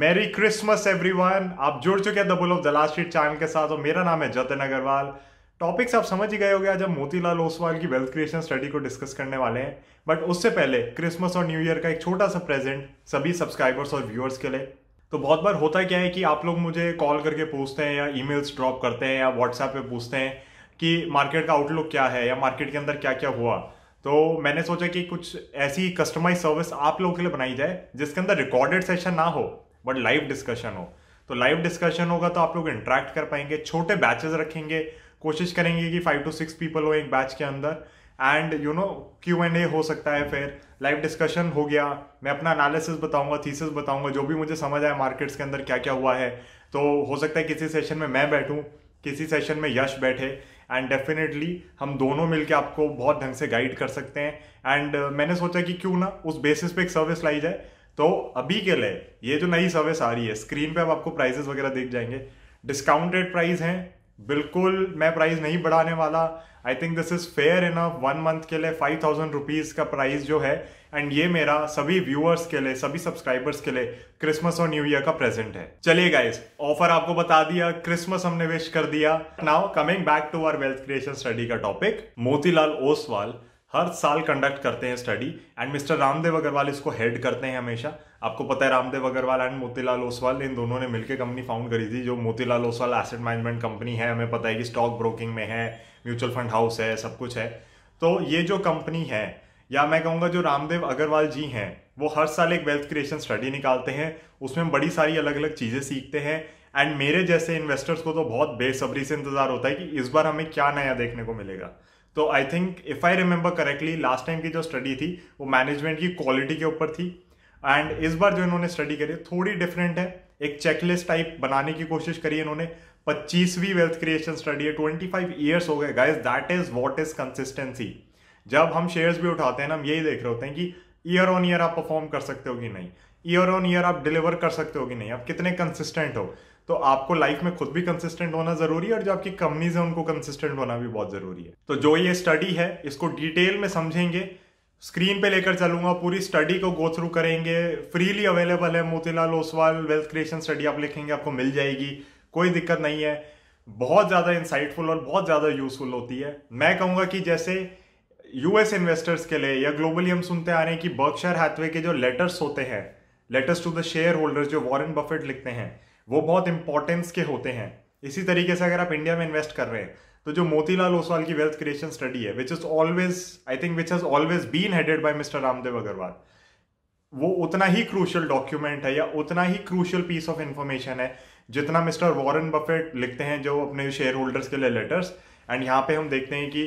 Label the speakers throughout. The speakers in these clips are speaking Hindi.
Speaker 1: मैरी क्रिसमस एवरीवन आप जुड़ चुके हैं the bull of the last street channel के साथ और मेरा नाम है जतन अग्रवाल टॉपिक्स आप समझ ही गए होंगे आज हम मोतीलाल ओसवाल की वेल्थ क्रिएशन स्टडी को डिस्कस करने वाले हैं बट उससे पहले क्रिसमस और न्यू ईयर का एक छोटा सा प्रेजेंट सभी सब्सक्राइबर्स और व्यूअर्स के लिए तो बहुत बार होता क्या है कि आप लोग मुझे कॉल करके पूछते हैं या ईमेल्स ड्रॉप करते हैं या व्हाट्सएप पे पूछते हैं कि मार्केट का आउटलुक क्या है या मार्केट के अंदर क्या क्या हुआ तो मैंने सोचा कि कुछ ऐसी कस्टमाइज सर्विस आप लोगों के लिए बनाई जाए जिसके अंदर रिकॉर्डेड सेशन ना हो बट लाइव डिस्कशन हो तो लाइव डिस्कशन होगा तो आप लोग इंटरेक्ट कर पाएंगे छोटे बैचेस रखेंगे कोशिश करेंगे कि फाइव टू सिक्स पीपल हो एक बैच के अंदर and you know Q and A हो सकता है फिर लाइव डिस्कशन हो गया मैं अपना एनालिसिस बताऊंगा थीसिस बताऊंगा जो भी मुझे समझ आया मार्केट्स के अंदर क्या क्या हुआ है तो हो सकता है किसी सेशन में मैं बैठूं किसी सेशन में यश बैठे एंड डेफिनेटली हम दोनों मिलकर आपको बहुत ढंग से गाइड कर सकते हैं एंड मैंने सोचा कि क्यों ना उस बेसिस पे एक सर्विस लाई जाए तो अभी के लिए ये जो नई सर्विस आ रही है स्क्रीन पे अब आपको प्राइसेस वगैरह दिख जाएंगे डिस्काउंटेड प्राइस हैं बिल्कुल मैं प्राइस नहीं बढ़ाने वाला I think this is fair in one month के लिए फाइव थाउजेंड रुपीज का प्राइस जो है एंड ये मेरा सभी व्यूअर्स के लिए सभी सब्सक्राइबर्स के लिए क्रिसमस और न्यू ईयर का प्रेजेंट है चलिए गाइज ऑफर आपको बता दिया क्रिसमस हमने विश कर दिया now coming back to our wealth creation study का टॉपिक मोतीलाल ओसवाल हर साल कंडक्ट करते हैं study and mister Ramdev Agrawal इसको हेड करते हैं हमेशा आपको पता है रामदेव अग्रवाल एंड मोतीलाल ओसवाल इन दोनों ने मिलकर कंपनी फाउंड करी थी जो Motilal Oswal asset management company है हमें पता है कि स्टॉक ब्रोकिंग में है म्यूचुअल फंड हाउस है सब कुछ है तो ये जो कंपनी है या मैं कहूँगा जो रामदेव अग्रवाल जी हैं वो हर साल एक वेल्थ क्रिएशन स्टडी निकालते हैं उसमें बड़ी सारी अलग अलग चीज़ें सीखते हैं एंड मेरे जैसे इन्वेस्टर्स को तो बहुत बेसब्री से इंतज़ार होता है कि इस बार हमें क्या नया देखने को मिलेगा तो I think if I remember correctly last time की जो स्टडी थी वो मैनेजमेंट की क्वालिटी के ऊपर थी एंड इस बार जो इन्होंने स्टडी करी थोड़ी डिफरेंट है एक चेकलिस्ट टाइप बनाने की कोशिश करी इन्होंने पच्चीसवीं वेल्थ क्रिएशन स्टडी है ट्वेंटी फाइव ईयर्स हो गए guys that is what is consistency जब हम शेयर्स भी उठाते हैं ना हम यही देख रहे होते हैं कि ईयर ऑन ईयर आप परफॉर्म कर सकते हो कि नहीं ईयर ऑन ईयर आप डिलीवर कर सकते हो कि नहीं आप कितने कंसिस्टेंट हो तो आपको लाइफ में खुद भी कंसिस्टेंट होना जरूरी है और जो आपकी कंपनीज है उनको कंसिस्टेंट होना भी बहुत जरूरी है तो जो ये स्टडी है इसको डिटेल में समझेंगे स्क्रीन पे लेकर चलूंगा पूरी स्टडी को गो थ्रू करेंगे फ्रीली अवेलेबल है Motilal Oswal wealth creation study आप लिखेंगे आपको मिल जाएगी कोई दिक्कत नहीं है बहुत ज़्यादा इंसाइटफुल और बहुत ज़्यादा यूजफुल होती है मैं कहूँगा कि जैसे यूएस इन्वेस्टर्स के लिए या ग्लोबली हम सुनते आ रहे हैं कि बर्कशर हैथवे के जो लेटर्स होते हैं letters to the share holders जो वॉरेन बफेट लिखते हैं वो बहुत इंपॉर्टेंस के होते हैं इसी तरीके से अगर आप इंडिया में इन्वेस्ट कर रहे हैं तो जो मोतीलाल ओसवाल की वेल्थ क्रिएशन स्टडी है which is always I think which has always been headed by mister Ramdev Agrawal वो उतना ही क्रूशल डॉक्यूमेंट है या उतना ही क्रूशल पीस ऑफ इंफॉर्मेशन है जितना मिस्टर वॉरेन बफेट लिखते हैं जो अपने शेयर होल्डर्स के लिए लेटर्स एंड यहाँ पे हम देखते हैं कि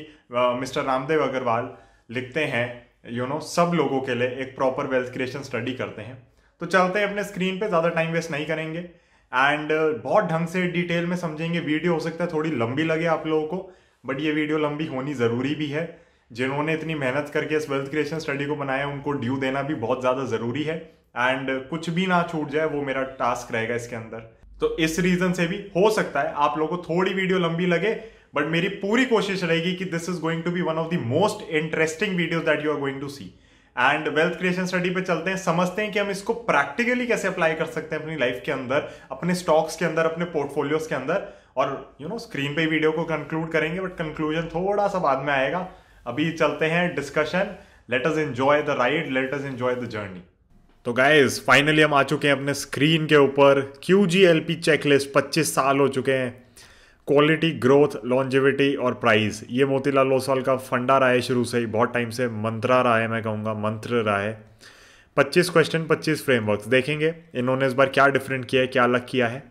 Speaker 1: मिस्टर रामदेव अग्रवाल लिखते हैं यू you नो know, सब लोगों के लिए एक प्रॉपर वेल्थ क्रिएशन स्टडी करते हैं तो चलते हैं अपने स्क्रीन पे ज़्यादा टाइम वेस्ट नहीं करेंगे एंड uh, बहुत ढंग से डिटेल में समझेंगे वीडियो हो सकता है थोड़ी लंबी लगे आप लोगों को बट ये वीडियो लंबी होनी ज़रूरी भी है जिन्होंने इतनी मेहनत करके इस वेल्थ क्रिएशन स्टडी को बनाया उनको ड्यू देना भी बहुत ज़्यादा ज़रूरी है एंड uh, कुछ भी ना छूट जाए वो मेरा टास्क रहेगा इसके अंदर तो इस रीज़न से भी हो सकता है आप लोगों को थोड़ी वीडियो लंबी लगे बट मेरी पूरी कोशिश रहेगी कि this is going to be one of the most interesting video that you are going to see and wealth creation study पे चलते हैं समझते हैं कि हम इसको प्रैक्टिकली कैसे अप्लाई कर सकते हैं अपनी लाइफ के अंदर अपने स्टॉक्स के अंदर अपने पोर्टफोलियोज के अंदर और यू नो स्क्रीन पे वीडियो को कंक्लूड करेंगे बट कंक्लूजन थोड़ा सा बाद में आएगा अभी चलते हैं discussion let us enjoy the ride let us enjoy the journey तो गाइज फाइनली हम आ चुके हैं अपने स्क्रीन के ऊपर Q G L P checklist पच्चीस साल हो चुके हैं क्वालिटी ग्रोथ लॉन्जिविटी और प्राइस ये मोतीलाल ओसवाल का फंडा रहा है शुरू से ही बहुत टाइम से मंत्रा रहा है मैं कहूँगा मंत्र रहा है पच्चीस क्वेश्चन पच्चीस फ्रेमवर्क देखेंगे इन्होंने इस बार क्या डिफरेंट किया है क्या अलग किया है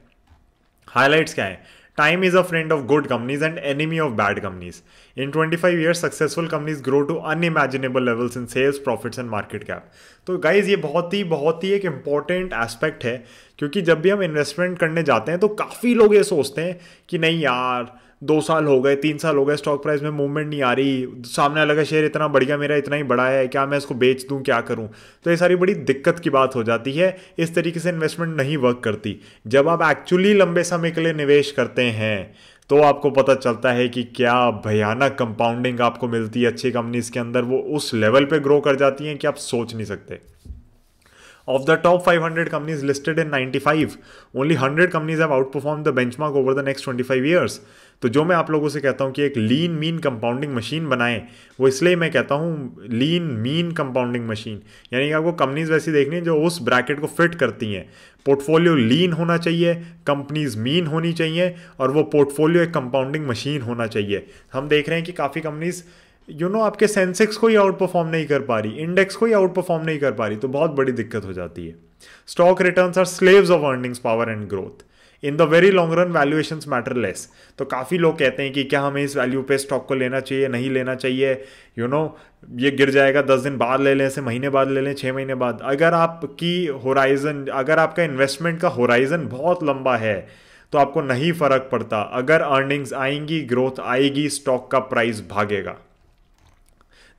Speaker 1: हाईलाइट्स क्या है time is a friend of good companies and enemy of bad companies in twenty five year successful companies grow to unimaginable levels in sales profits and market cap तो गाइज ये बहुत ही बहुत ही एक इंपॉर्टेंट एस्पेक्ट है क्योंकि जब भी हम इन्वेस्टमेंट करने जाते हैं तो काफ़ी लोग ये सोचते हैं कि नहीं यार दो साल हो गए तीन साल हो गए स्टॉक प्राइस में मूवमेंट नहीं आ रही सामने अलग है शेयर इतना बढ़िया मेरा इतना ही बड़ा है क्या मैं इसको बेच दूं क्या करूं तो ये सारी बड़ी दिक्कत की बात हो जाती है इस तरीके से इन्वेस्टमेंट नहीं वर्क करती जब आप एक्चुअली लंबे समय के लिए निवेश करते हैं तो आपको पता चलता है कि क्या भयानक कंपाउंडिंग आपको मिलती है अच्छी कंपनीज के अंदर वो उस लेवल पे ग्रो कर जाती हैं कि आप सोच नहीं सकते Of the top 500 companies listed in 95, only 100 companies have outperformed the benchmark over the next 25 years. तो जो मैं आप लोगों से कहता हूँ कि एक लीन मीन कंपाउंडिंग मशीन बनाएं वो इसलिए मैं कहता हूँ लीन मीन कंपाउंडिंग मशीन यानी कि आपको कंपनीज वैसी देखनी है जो उस ब्रैकेट को फिट करती हैं पोर्टफोलियो लीन होना चाहिए कंपनीज मीन होनी चाहिए और वो पोर्टफोलियो एक कंपाउंडिंग मशीन होना चाहिए हम देख रहे हैं कि काफ़ी companies you you know know, आपके सेंसेक्स को ही आउट परफॉर्म नहीं कर पा रही इंडेक्स को ही आउट परफॉर्म नहीं कर पा रही तो बहुत बड़ी दिक्कत हो जाती है stock returns are slaves of earnings power and growth in the very long run valuations matter less तो काफ़ी लोग कहते हैं कि क्या हमें इस वैल्यू पे स्टॉक को लेना चाहिए नहीं लेना चाहिए यू you नो know, ये गिर जाएगा दस दिन बाद ले लें से महीने बाद ले लें छः महीने बाद अगर आपकी होराइजन अगर आपका इन्वेस्टमेंट का होराइजन बहुत लंबा है तो आपको नहीं फ़र्क पड़ता अगर अर्निंग्स आएंगी ग्रोथ आएगी स्टॉक का प्राइस भागेगा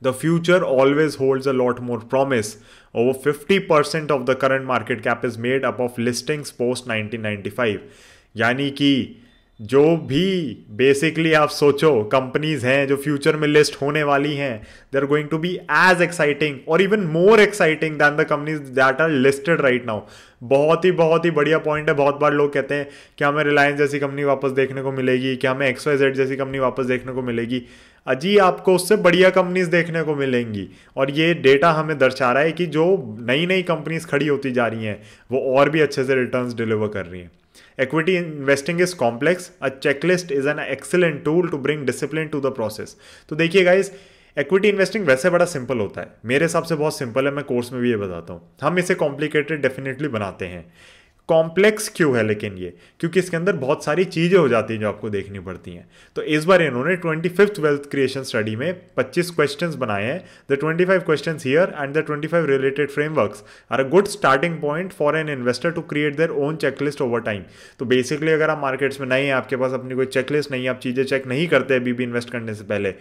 Speaker 1: the future always holds a lot more promise. Over 50% of the current market cap is made up of listings post 1995. यानी कि जो भी बेसिकली आप सोचो कंपनीज हैं जो फ्यूचर में लिस्ट होने वाली हैं they are going to be as exciting और even more exciting than the companies that are listed right now बहुत ही बहुत ही बढ़िया पॉइंट है बहुत बार लोग कहते हैं क्या हमें रिलायंस जैसी कंपनी वापस देखने को मिलेगी क्या हमें एक्स जेड जैसी कंपनी वापस देखने को मिलेगी अजी आपको उससे बढ़िया कंपनीज देखने को मिलेंगी और ये डेटा हमें दर्शा रहा है कि जो नई नई कंपनीज खड़ी होती जा रही हैं वो और भी अच्छे से रिटर्न डिलीवर कर रही हैं Equity investing is complex a checklist is an excellent tool to bring discipline to the process तो देखिए गाइज एक्विटी इन्वेस्टिंग वैसे बड़ा सिंपल होता है मेरे हिसाब से बहुत सिंपल है मैं कोर्स में भी ये बताता हूँ हम इसे कॉम्प्लिकेटेड डेफिनेटली बनाते हैं कॉम्प्लेक्स क्यों है लेकिन ये क्योंकि इसके अंदर बहुत सारी चीज़ें हो जाती हैं जो आपको देखनी पड़ती हैं तो इस बार इन्होंने twenty fifth wealth creation study में 25 क्वेश्चंस बनाए हैं the 25 question here and the 25 related framework are a good starting point for an investor to create their own checklist over time तो बेसिकली अगर आप मार्केट्स में नहीं हैं आपके पास अपनी कोई चेकलिस्ट नहीं है आप चीज़ें चेक नहीं करते अभी भी इन्वेस्ट करने से पहले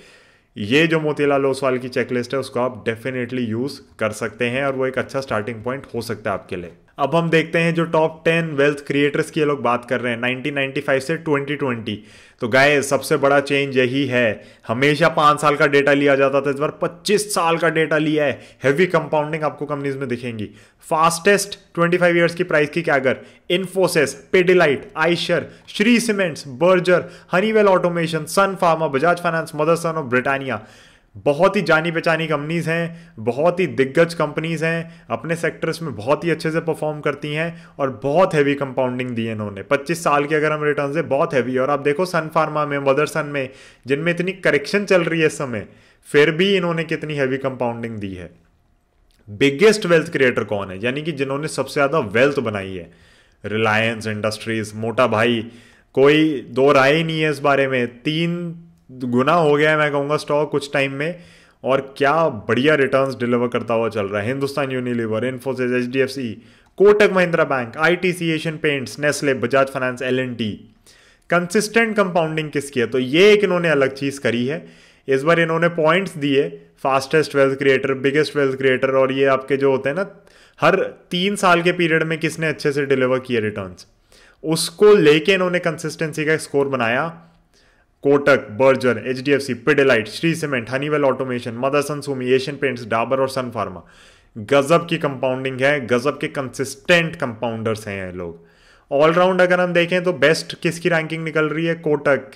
Speaker 1: ये जो मोतीलाल ओसवाल की चेकलिस्ट है उसको आप डेफिनेटली यूज़ कर सकते हैं और वो एक अच्छा स्टार्टिंग पॉइंट हो सकता है आपके लिए अब हम देखते हैं जो टॉप टेन वेल्थ क्रिएटर्स की ये लोग बात कर रहे हैं 1995 से 2020 तो गाय सबसे बड़ा चेंज यही है हमेशा पाँच साल का डेटा लिया जाता था इस बार 25 साल का डेटा लिया है हैवी कंपाउंडिंग आपको कंपनीज में दिखेंगी फास्टेस्ट 25 ईयर्स की प्राइस की क्या अगर Infosys Pidilite Eicher Shree Cements Berger Honeywell Automation Sun Pharma Bajaj Finance Motherson of Britannia बहुत ही जानी पहचानी कंपनीज़ हैं बहुत ही दिग्गज कंपनीज़ हैं अपने सेक्टर्स में बहुत ही अच्छे से परफॉर्म करती हैं और बहुत हैवी कंपाउंडिंग दी है इन्होंने 25 साल के अगर हम रिटर्न है बहुत हैवी और आप देखो सन फार्मा में मदरसन में जिनमें इतनी करेक्शन चल रही है इस समय फिर भी इन्होंने कितनी हैवी कंपाउंडिंग दी है बिगेस्ट वेल्थ क्रिएटर कौन है यानी कि जिन्होंने सबसे ज़्यादा वेल्थ बनाई है रिलायंस इंडस्ट्रीज मोटा भाई कोई दो राय नहीं है इस बारे में तीन गुना हो गया है मैं कहूँगा स्टॉक कुछ टाइम में और क्या बढ़िया रिटर्न डिलीवर करता हुआ चल रहा है Hindustan Unilever Infosys H D F C Kotak Mahindra Bank I T C Asian Paints Nestle Bajaj Finance L and T consistent compounding किसकी है तो ये एक इन्होंने अलग चीज़ करी है इस बार इन्होंने पॉइंट्स दिए fastest wealth creator biggest wealth creator और ये आपके जो होते हैं ना हर तीन साल के पीरियड में किसने अच्छे से डिलीवर किए रिटर्न्स उसको लेके इन्होंने कंसिस्टेंसी का स्कोर बनाया Kotak Berger H D F C Pidilite Shree Cement Honeywell Automation Motherson Sumi Asian Paints Dabur और सन फार्मा गज़ब की कंपाउंडिंग है गज़ब के कंसिस्टेंट कंपाउंडर्स हैं ये लोग ऑलराउंड अगर हम देखें तो बेस्ट किसकी रैंकिंग निकल रही है Kotak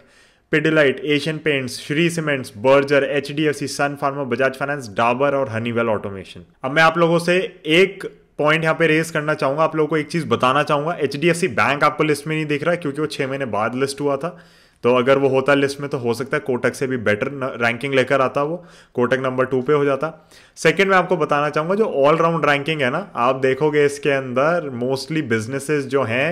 Speaker 1: Pidilite Asian Paints Shree Cements Berger H D F C Sun Pharma Bajaj Finance Dabur और हनीवेल ऑटोमेशन अब मैं आप लोगों से एक पॉइंट यहाँ पे रेस करना चाहूंगा आप लोगों को एक चीज़ बताना चाहूंगा H D F C Bank आपको लिस्ट में नहीं दिख रहा क्योंकि वो छह महीने बाद लिस्ट हुआ था तो अगर वो होता लिस्ट में तो हो सकता है कोटक से भी बेटर रैंकिंग लेकर आता वो कोटक नंबर टू पे हो जाता सेकंड मैं आपको बताना चाहूँगा जो ऑलराउंड रैंकिंग है ना आप देखोगे इसके अंदर मोस्टली बिजनेसेस जो हैं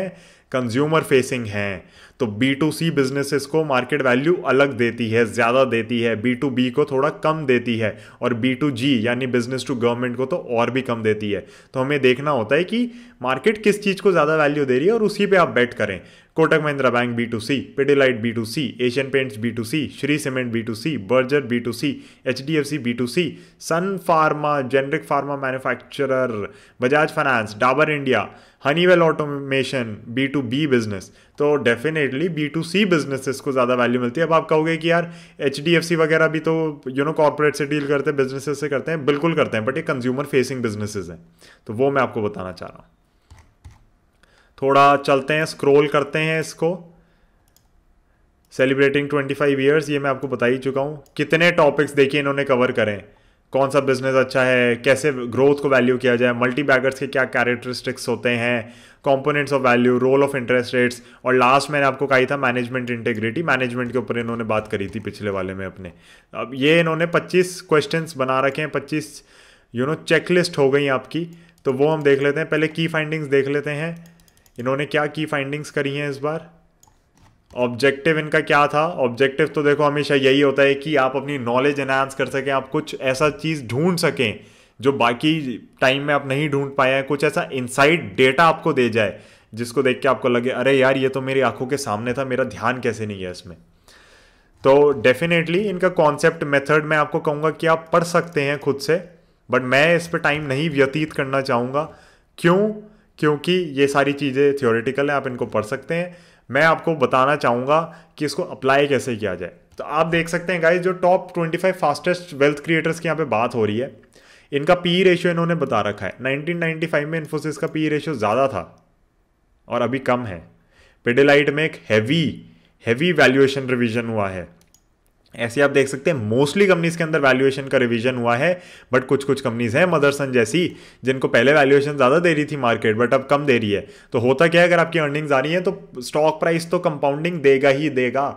Speaker 1: कंज्यूमर फेसिंग हैं तो बी टू सी बिजनेसेस को मार्केट वैल्यू अलग देती है ज़्यादा देती है बी टू बी को थोड़ा कम देती है और बी टू जी यानी बिजनेस टू गवर्नमेंट को तो और भी कम देती है तो हमें देखना होता है कि मार्केट किस चीज़ को ज़्यादा वैल्यू दे रही है और उसी पे आप बेट करें Kotak Mahindra Bank B to C Pidilite B to C Asian Paints B to C Shree Cement B to C Berger B to C H D F C B to C Sun Pharma generic pharma manufacturer Bajaj Finance Dabur India Honeywell Automation B to B business तो definitely B to C businesses को ज़्यादा वैल्यू मिलती है अब आप कहोगे कि यार एच डी एफ सी वगैरह भी तो यू नो कॉरपोरेट से डील करते हैं बिजनेसेस से करते हैं बिल्कुल करते हैं बट ये कंज्यूमर फेसिंग बिजनेसेस हैं तो वो मैं आपको बताना चाह रहा हूँ थोड़ा चलते हैं स्क्रोल करते हैं इसको सेलिब्रेटिंग ट्वेंटी फाइव ईयर्स ये मैं आपको बता ही चुका हूँ कितने टॉपिक्स देखिए इन्होंने कवर करें कौन सा बिजनेस अच्छा है कैसे ग्रोथ को वैल्यू किया जाए मल्टी बैगर्स के क्या कैरेक्टरिस्टिक्स होते हैं components of value role of interest rates और लास्ट मैंने आपको कहा था मैनेजमेंट इंटेग्रिटी मैनेजमेंट के ऊपर इन्होंने बात करी थी पिछले वाले में अपने अब ये इन्होंने 25 क्वेश्चंस बना रखे हैं 25 यू नो चेकलिस्ट हो गई आपकी तो वो हम देख लेते हैं पहले की फाइंडिंग्स देख लेते हैं इन्होंने क्या की फाइंडिंग्स करी हैं इस बार ऑब्जेक्टिव इनका क्या था ऑब्जेक्टिव तो देखो हमेशा यही होता है कि आप अपनी नॉलेज एनहांस कर सकें आप कुछ ऐसा चीज़ ढूंढ सकें जो बाकी टाइम में आप नहीं ढूंढ पाए हैं कुछ ऐसा इनसाइड डेटा आपको दे जाए जिसको देख के आपको लगे अरे यार ये तो मेरी आंखों के सामने था मेरा ध्यान कैसे नहीं गया इसमें तो डेफिनेटली इनका कॉन्सेप्ट मेथड मैं आपको कहूँगा कि आप पढ़ सकते हैं खुद से बट मैं इस पर टाइम नहीं व्यतीत करना चाहूँगा क्यों क्योंकि ये सारी चीज़ें थियोरेटिकल हैं आप इनको पढ़ सकते हैं मैं आपको बताना चाहूँगा कि इसको अप्लाई कैसे किया जाए तो आप देख सकते हैं गाइज जो टॉप 25 फास्टेस्ट वेल्थ क्रिएटर्स की यहाँ पे बात हो रही है इनका पी रेशियो e इन्होंने बता रखा है 1995 में इन्फोसिस का पी रेशियो e ज़्यादा था और अभी कम है पेडेलाइट में एक हैवी हैवी वैल्यूएशन रिवीजन हुआ है ऐसे आप देख सकते हैं मोस्टली कंपनीज के अंदर वैल्यूएशन का रिवीजन हुआ है बट कुछ कुछ कंपनीज हैं मदरसन जैसी जिनको पहले वैल्यूएशन ज़्यादा दे रही थी मार्केट बट अब कम दे रही है तो होता क्या है अगर आपकी अर्निंग्स आ रही हैं तो स्टॉक प्राइस तो कंपाउंडिंग देगा ही देगा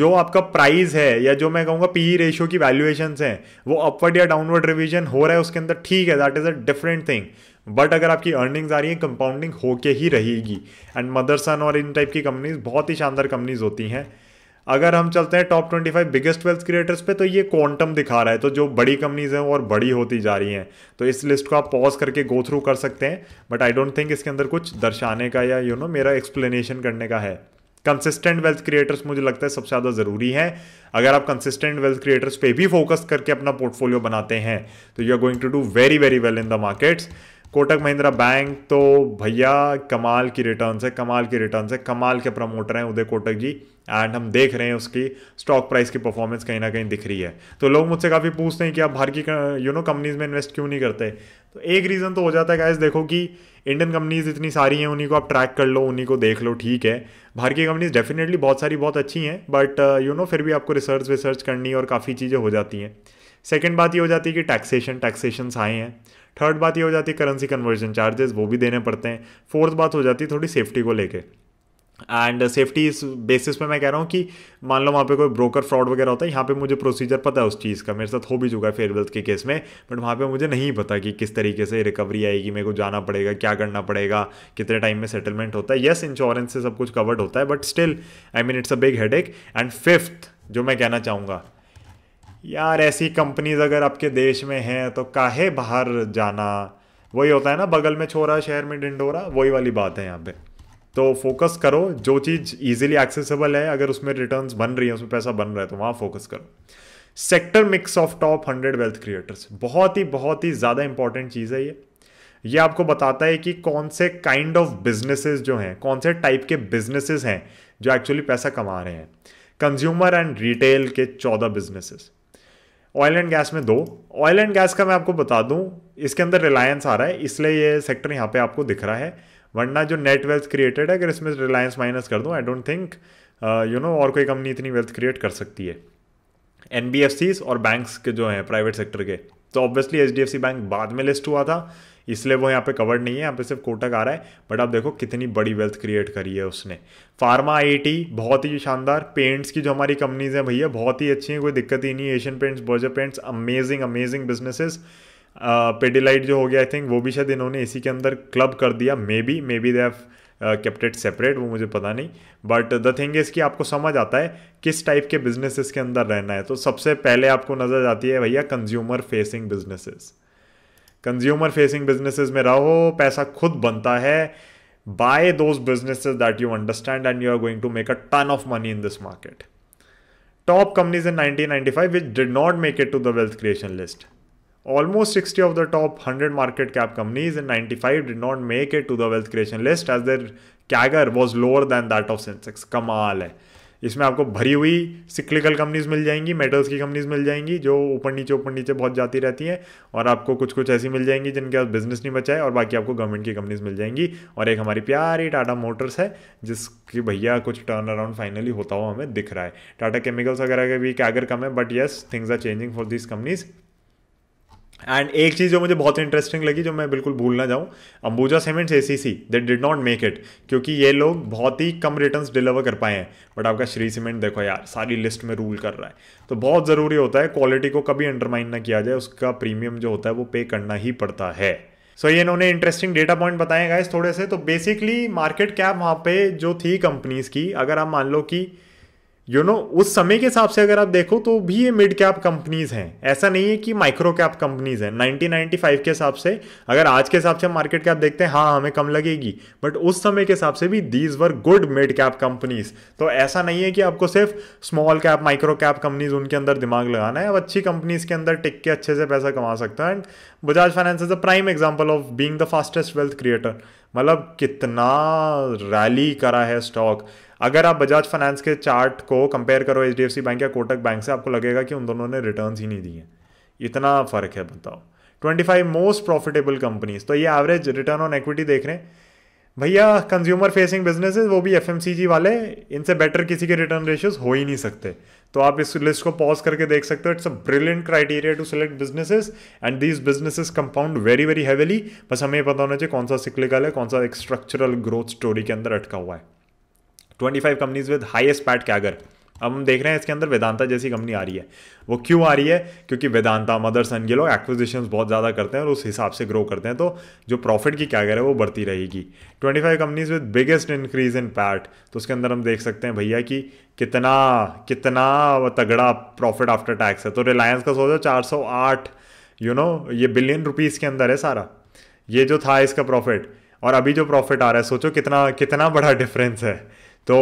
Speaker 1: जो आपका प्राइस है या जो मैं कहूँगा पी रेशियो e की वैल्यूएशन हैं वो अपवर्ड या डाउनवर्ड रिविजन हो रहा है उसके अंदर ठीक है that is a different thing but अगर आपकी अर्निंग्स आ रही है कंपाउंडिंग होके ही रहेगी एंड मदरसन और इन टाइप की कंपनीज बहुत ही शानदार कंपनीज होती हैं अगर हम चलते हैं top twenty five biggest wealth creators पे तो ये क्वांटम दिखा रहा है तो जो बड़ी कंपनीज हैं और बड़ी होती जा रही हैं तो इस लिस्ट को आप पॉज करके गो थ्रू कर सकते हैं बट आई डोंट थिंक इसके अंदर कुछ दर्शाने का या यू you नो know, मेरा एक्सप्लेनेशन करने का है कंसिस्टेंट वेल्थ क्रिएटर्स मुझे लगता है सबसे ज़्यादा ज़रूरी है अगर आप कंसिस्टेंट वेल्थ क्रिएटर्स पे भी फोकस करके अपना पोर्टफोलियो बनाते हैं तो you are going to do very very well in the markets Kotak Mahindra Bank तो भैया कमाल की रिटर्न है कमाल की रिटर्न है कमाल के प्रमोटर हैं उदय कोटक जी एंड हम देख रहे हैं उसकी स्टॉक प्राइस की परफॉर्मेंस कहीं ना कहीं दिख रही है तो लोग मुझसे काफ़ी पूछते हैं कि आप भारतीय यू नो कंपनीज में इन्वेस्ट क्यों नहीं करते तो एक रीज़न तो हो जाता है गैस देखो कि इंडियन कंपनीज इतनी सारी हैं उन्हीं को आप ट्रैक कर लो उन्हीं को देख लो ठीक है भारतीय कंपनीज डेफिनेटली बहुत सारी बहुत अच्छी हैं बट यू नो फिर भी आपको रिसर्च विसर्च करनी और काफ़ी चीज़ें हो जाती हैं सेकेंड बात ये हो जाती है कि टैक्सेशन टैक्सेशन आए हैं थर्ड बात ये हो जाती है करेंसी कन्वर्जन चार्जेस वो भी देने पड़ते हैं फोर्थ बात हो जाती है थोड़ी सेफ्टी को लेके एंड सेफ्टी इस बेसिस पे मैं कह रहा हूँ कि मान लो वहाँ पे कोई ब्रोकर फ्रॉड वगैरह होता है यहाँ पे मुझे प्रोसीजर पता है उस चीज़ का मेरे साथ हो भी चुका है फेयरवेल्थ के केस में बट वहाँ पे मुझे नहीं पता कि किस तरीके से रिकवरी आएगी मेरे को जाना पड़ेगा क्या करना पड़ेगा कितने टाइम में सेटलमेंट होता है येस इंश्योरेंस से सब कुछ कवर्ड होता है but still I mean it's a big head and fifth जो मैं कहना चाहूँगा यार ऐसी कंपनीज अगर आपके देश में हैं तो काहे बाहर जाना वही होता है ना बगल में छोरा शहर में डिंडोरा वही वाली बात है यहाँ पे तो फोकस करो जो चीज़ इजीली एक्सेसिबल है अगर उसमें रिटर्न्स बन रही है उसमें पैसा बन रहा है तो वहाँ फोकस करो sector mix of top hundred wealth creators बहुत ही बहुत ही ज़्यादा इंपॉर्टेंट चीज़ है ये ये आपको बताता है कि कौन से काइंड ऑफ बिजनेसेस जो हैं कौन से टाइप के बिजनेसेस हैं जो एक्चुअली पैसा कमा रहे हैं कंज्यूमर एंड रिटेल के चौदह बिजनेसेस ऑयल एंड गैस में दो ऑयल एंड गैस का मैं आपको बता दूं इसके अंदर रिलायंस आ रहा है इसलिए ये सेक्टर यहाँ पे आपको दिख रहा है वरना जो नेट वेल्थ क्रिएटेड है अगर इसमें रिलायंस माइनस कर दूं I don't think you know और कोई कंपनी इतनी वेल्थ क्रिएट कर सकती है एन और बैंक्स के जो हैं प्राइवेट सेक्टर के तो ऑब्वियसली एच बैंक बाद में लिस्ट हुआ था इसलिए वो यहाँ पे कवर्ड नहीं है यहाँ पे सिर्फ कोटक आ रहा है बट आप देखो कितनी बड़ी वेल्थ क्रिएट करी है उसने फार्मा आई बहुत ही शानदार पेंट्स की जो हमारी कंपनीज हैं भैया बहुत ही अच्छी हैं कोई दिक्कत ही नहीं Asian Paints Berger Paints amazing amazing businesses Pidilite जो हो गया आई थिंक वो भी शायद इन्होंने इसी के अंदर क्लब कर दिया maybe maybe they have captured uh, separate वो मुझे पता नहीं बट द थिंग इज़ कि आपको समझ आता है किस टाइप के बिजनेसेस के अंदर रहना है तो सबसे पहले आपको नज़र आती है भैया consumer facing businesses consumer facing businesses में रहो पैसा खुद बनता है by those businesses that you understand and you are going to make a ton of money in this market top companies in 1995 which did not make it to the wealth creation list almost sixty of the top hundred market cap companies in and five did not make it to the wealth creation list as their CAGR was lower than that of Sensex कमाल है इसमें आपको भरी हुई सिक्लिकल कंपनीज मिल जाएंगी मेटल्स की कंपनीज मिल जाएंगी जो ऊपर नीचे ऊपर नीचे बहुत जाती रहती हैं और आपको कुछ कुछ ऐसी मिल जाएंगी जिनके पास बिजनेस नहीं बचाए और बाकी आपको गवर्नमेंट की कंपनीज मिल जाएंगी और एक हमारी प्यारी टाटा मोटर्स है जिसकी भैया कुछ टर्न अराउंड फाइनली होता हुआ हमें दिख रहा है टाटा केमिकल्स वगैरह के भी कैगर कम है but yes things are changing for this companies and एक चीज़ जो मुझे बहुत इंटरेस्टिंग लगी जो मैं बिल्कुल भूल ना जाऊँ Ambuja Cements A C C they did not make it क्योंकि ये लोग बहुत ही कम रिटर्न डिलीवर कर पाए हैं बट आपका श्री सीमेंट देखो यार सारी लिस्ट में रूल कर रहा है तो बहुत ज़रूरी होता है क्वालिटी को कभी अंडरमाइन ना किया जाए उसका प्रीमियम जो होता है वो पे करना ही पड़ता है सो so, ये इन्होंने इंटरेस्टिंग डेटा पॉइंट बताए गए थोड़े से तो बेसिकली मार्केट कैप वहाँ पे जो थी कंपनीज़ की अगर आप मान लो कि यू नो उस समय के हिसाब से अगर आप देखो तो भी ये मिड कैप कंपनीज हैं ऐसा नहीं है कि माइक्रो कैप कंपनीज हैं 1995 के हिसाब से अगर आज के हिसाब से मार्केट कैप देखते हैं हाँ हमें कम लगेगी बट उस समय के हिसाब से भी these were good mid cap companies तो ऐसा नहीं है कि आपको सिर्फ small cap micro cap companies उनके अंदर दिमाग लगाना है अब अच्छी कंपनीज के अंदर टिक के अच्छे से पैसा कमा सकते हैं and Bajaj Finance is a prime example of being the fastest wealth creator मतलब कितना रैली करा है स्टॉक अगर आप बजाज फाइनेंस के चार्ट को कंपेयर करो एच बैंक या कोटक बैंक से आपको लगेगा कि उन दोनों ने रिटर्न ही नहीं दिए इतना फ़र्क है बताओ 25 मोस्ट प्रॉफिटेबल कंपनीज तो ये एवरेज रिटर्न ऑन एक्विटी देख रहे हैं भैया कंज्यूमर फेसिंग बिजनेस वो भी एफ वाले इनसे बेटर किसी के रिटर्न रेशियोज हो ही नहीं सकते तो आप इस लिस्ट को पॉज करके देख सकते हो it's a brilliant criteria to select businesses and these businesses compound very very heavily बस हमें पता होना चाहिए कौन सा सिक्लिकल है कौन सा एक स्ट्रक्चरल ग्रोथ स्टोरी के अंदर अटका हुआ है twenty five companies with highest PAT CAGR अब हम देख रहे हैं इसके अंदर वेदांता जैसी कंपनी आ रही है वो क्यों आ रही है क्योंकि वेदांता मदरसन ये लोग एक्विजिशन बहुत ज़्यादा करते हैं और उस हिसाब से ग्रो करते हैं तो जो प्रॉफिट की क्या है वो बढ़ती रहेगी twenty five companies with biggest increase in PAT तो उसके अंदर हम देख सकते हैं भैया कि कितना कितना तगड़ा प्रॉफिट आफ्टर टैक्स है तो रिलायंस का सोचो चार सौ आठ यू नो ये बिलियन रुपीज़ के अंदर है सारा ये जो था इसका प्रॉफिट और अभी जो प्रॉफिट आ रहा है सोचो कितना कितना बड़ा डिफरेंस है तो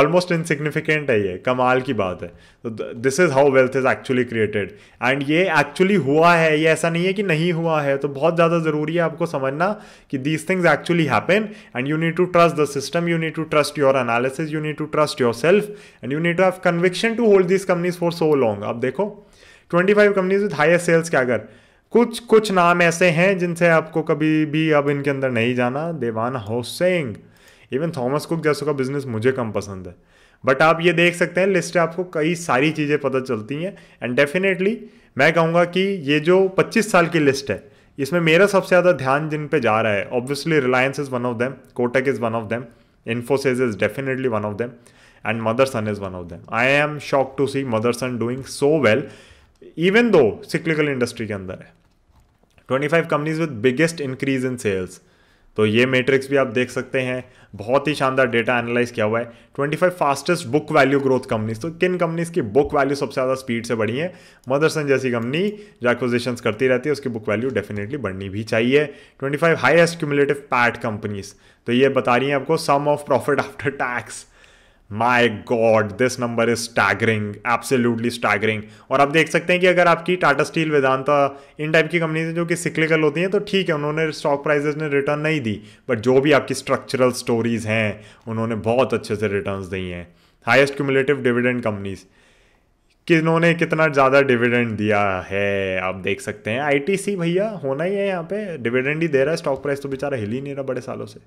Speaker 1: ऑलमोस्ट इनसिग्निफिकेंट है ये कमाल की बात है तो this is how wealth is actually created and ये एक्चुअली हुआ है ये ऐसा नहीं है कि नहीं हुआ है तो बहुत ज़्यादा ज़रूरी है आपको समझना कि these things actually happen and you need to trust the system you need to trust your analysis you need to trust yourself and you need to have conviction to hold this companies for so long आप देखो twenty five companies with highest sales क्या अगर कुछ कुछ नाम ऐसे हैं जिनसे आपको कभी भी अब इनके अंदर नहीं जाना Dewan Housing even Thomas Cook जैसों का बिजनेस मुझे कम पसंद है बट आप ये देख सकते हैं लिस्ट आपको कई सारी चीज़ें पता चलती हैं एंड डेफिनेटली मैं कहूँगा कि ये जो 25 साल की लिस्ट है इसमें मेरा सबसे ज़्यादा ध्यान जिन पे जा रहा है obviously Reliance is one of them Kotak is one of them Infosys is definitely one of them and Motherson is one of them I am shock to see Motherson doing so well even though cyclical industry के अंदर है twenty five companies with biggest increase in sales तो ये मैट्रिक्स भी आप देख सकते हैं बहुत ही शानदार डेटा एनालाइज किया हुआ है 25 fastest book value growth companies तो किन कंपनीज की बुक वैल्यू सबसे ज़्यादा स्पीड से बढ़ी है मदरसन जैसी कंपनी जो एक्विजिशन करती रहती है उसकी बुक वैल्यू डेफिनेटली बढ़नी भी चाहिए 25 हाईएस्ट क्यूमुलेटिव पैट कंपनीज तो ये बता रही हैं आपको sum of profit after tax my god this number is staggering absolutely staggering और आप देख सकते हैं कि अगर आपकी टाटा स्टील वेदांता इन टाइप की कंपनीज जो कि सिक्लिकल होती हैं तो ठीक है उन्होंने स्टॉक प्राइजेज ने रिटर्न नहीं दी बट जो भी आपकी स्ट्रक्चरल स्टोरीज हैं उन्होंने बहुत अच्छे से रिटर्न दी हैं हाइस्ट क्यूमुलेटिव डिविडेंड कंपनीज किन्होंने कितना ज़्यादा डिविडेंड दिया है आप देख सकते हैं आईटीसी भैया होना ही है यहाँ पे डिविडेंड ही दे रहा है स्टॉक प्राइस तो बेचारा हिल ही नहीं रहा बड़े सालों से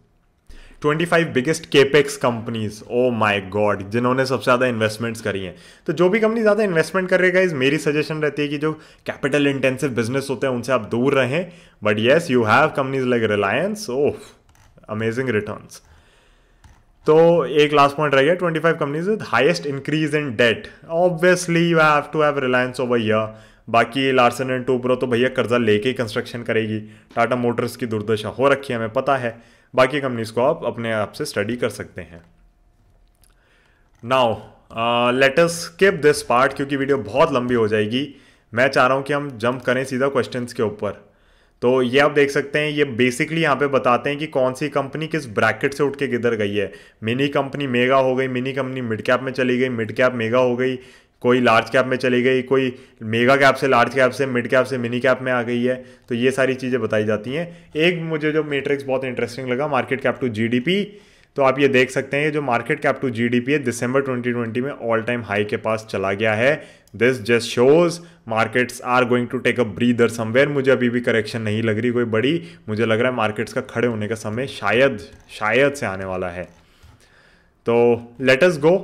Speaker 1: 25 biggest capex companies oh my god जिन्होंने सबसे ज़्यादा इन्वेस्टमेंट्स करी हैं तो जो भी कंपनी ज़्यादा इन्वेस्टमेंट कर रहेगा इस मेरी सजेशन रहती है कि जो कैपिटल इंटेंसिव बिजनेस होते हैं उनसे आप दूर रहें but yes you have companies like Reliance of amazing return तो एक लास्ट पॉइंट रह गया five companies with highest increase in debt obviously you have to have Reliance over year बाकी लार्सन एंड टूब्रो तो भैया कर्जा लेके ही कंस्ट्रक्शन करेगी टाटा मोटर्स की दुर्दशा हो रखी है हमें पता है बाकी कंपनीज़ को आप अपने आप से स्टडी कर सकते हैं now let's skip this part क्योंकि वीडियो बहुत लंबी हो जाएगी मैं चाह रहा हूँ कि हम जंप करें सीधा क्वेश्चन के ऊपर तो ये आप देख सकते हैं ये बेसिकली यहाँ पे बताते हैं कि कौन सी कंपनी किस ब्रैकेट से उठ के किधर गई है मिनी कंपनी मेगा हो गई मिनी कंपनी मिड कैप में चली गई मिड कैप मेगा हो गई कोई लार्ज कैप में चली गई कोई मेगा कैप से लार्ज कैप से मिड कैप से मिनी कैप में आ गई है तो ये सारी चीज़ें बताई जाती हैं एक मुझे जो मेट्रिक्स बहुत इंटरेस्टिंग लगा मार्केट कैप टू जीडीपी तो आप ये देख सकते हैं जो मार्केट कैप टू जीडीपी है दिसंबर 2020 में ऑल टाइम हाई के पास चला गया है this just shows markets are going to take a breather somewhere मुझे अभी भी करेक्शन नहीं लग रही कोई बड़ी मुझे लग रहा है मार्केट्स का खड़े होने का समय शायद शायद से आने वाला है तो let's go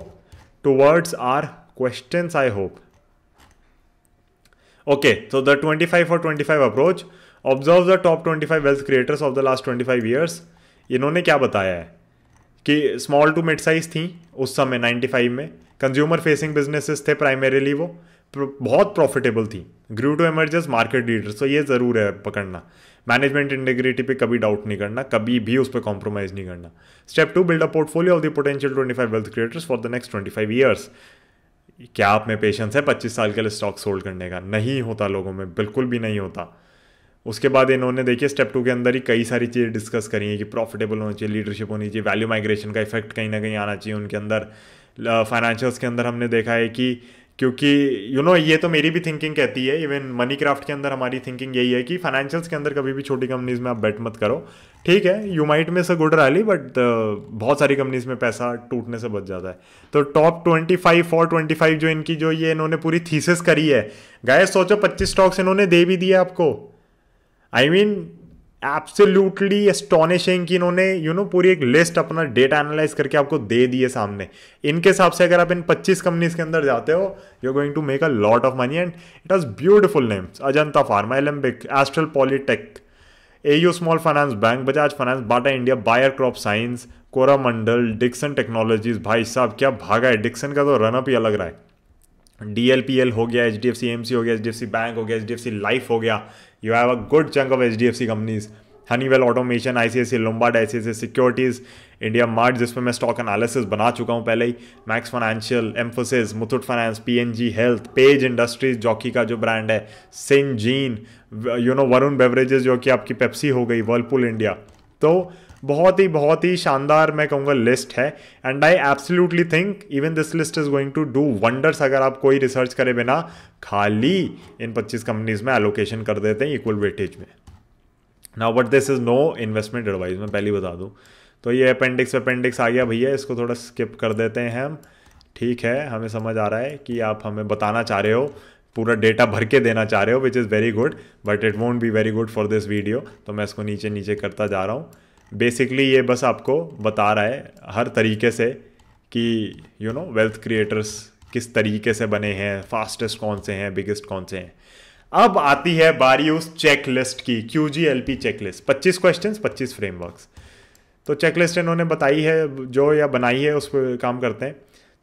Speaker 1: towards our questions i hope okay so the 25 for 25 approach observe the top 25 wealth creators of the last 25 years इन्होंने क्या बताया है कि स्मॉल टू मिड साइज थी उस समय 95 में कंज्यूमर फेसिंग बिजनेसेस थे प्राइमरीली वो बहुत प्रॉफिटेबल थी grew to emerges market leader तो ये ज़रूर है पकड़ना मैनेजमेंट इंटेग्रिटी पे कभी डाउट नहीं करना कभी भी उस पर कॉम्प्रोमाइज़ नहीं करना step two build a portfolio of the potential five wealth creators for the next twenty five years क्या आप में पेशेंस है पच्चीस साल के लिए स्टॉक्स होल्ड करने का नहीं होता लोगों में बिल्कुल भी नहीं होता उसके बाद इन्होंने देखिए स्टेप टू के अंदर ही कई सारी चीज़ें डिस्कस करी हैं कि प्रॉफिटेबल होनी चाहिए लीडरशिप होनी चाहिए वैल्यू माइग्रेशन का इफेक्ट कहीं ना कहीं आना चाहिए उनके अंदर फाइनेंशियल्स के अंदर हमने देखा है कि क्योंकि यू you नो know, ये तो मेरी भी थिंकिंग कहती है इवन मनी क्राफ्ट के अंदर हमारी थिंकिंग यही है कि फाइनेंशियल्स के अंदर कभी भी छोटी कंपनीज में आप बैट मत करो ठीक है यू माइट में से गुड रैली बट बहुत सारी कंपनीज में पैसा टूटने से बच जाता है तो top twenty five for twenty five जो इनकी जो ये इन्होंने पूरी थीसिस करी है गाय सोचो पच्चीस स्टॉक्स इन्होंने दे भी दिया आपको I I mean mean, absolutely astonishing कि इन्होंने यू नो पूरी एक लिस्ट अपना डेटा एनालाइज करके आपको दे दी है सामने इनके हिसाब से अगर आप इन 25 कंपनीज के अंदर जाते हो you going to make a lot of money and it has beautiful names Ajanta pharma Alembic astral Polytech A U small finance bank Bajaj finance Bata India Bayer crop science Coromandel Dixon technologies भाई साहब क्या भागा है डिक्सन का तो रनअप ही अलग रहा है डी एल पी एल हो गया H D F C M C हो गया H D F C bank हो गया H D F C life हो गया you have a good chunk of H D F C companies Honeywell automation I C S C Lombard I C S C securities India Mart जिसमें मैं स्टॉक एनालिसिस बना चुका हूँ पहले ही Max financial Mphasis Muthoot finance P N G health page industries Jockey का जो ब्रांड है Syngene you know Varun beverages जो कि आपकी पेप्सी हो गई वर्लपूल इंडिया तो बहुत ही बहुत ही शानदार मैं कहूँगा लिस्ट है and I absolutely think even this list is going to do wonders अगर आप कोई रिसर्च करें बिना खाली इन 25 कंपनीज में एलोकेशन कर देते हैं इक्वल वेटेज में now but this is no investment advice मैं पहली बता दूँ तो ये अपेंडिक्स अपेंडिक्स आ गया भैया इसको थोड़ा स्किप कर देते हैं हम ठीक है हमें समझ आ रहा है कि आप हमें बताना चाह रहे हो पूरा डेटा भर के देना चाह रहे हो which is very good but it won't be very good for this video तो मैं इसको नीचे नीचे करता जा रहा हूँ बेसिकली ये बस आपको बता रहा है हर तरीके से कि यू नो वेल्थ क्रिएटर्स किस तरीके से बने हैं फास्टेस्ट कौन से हैं बिगेस्ट कौन से हैं अब आती है बारी उस चेकलिस्ट की Q G L P checklist पच्चीस क्वेश्चन पच्चीस फ्रेमवर्क्स तो चेकलिस्ट इन्होंने बताई है जो या बनाई है उस पर काम करते हैं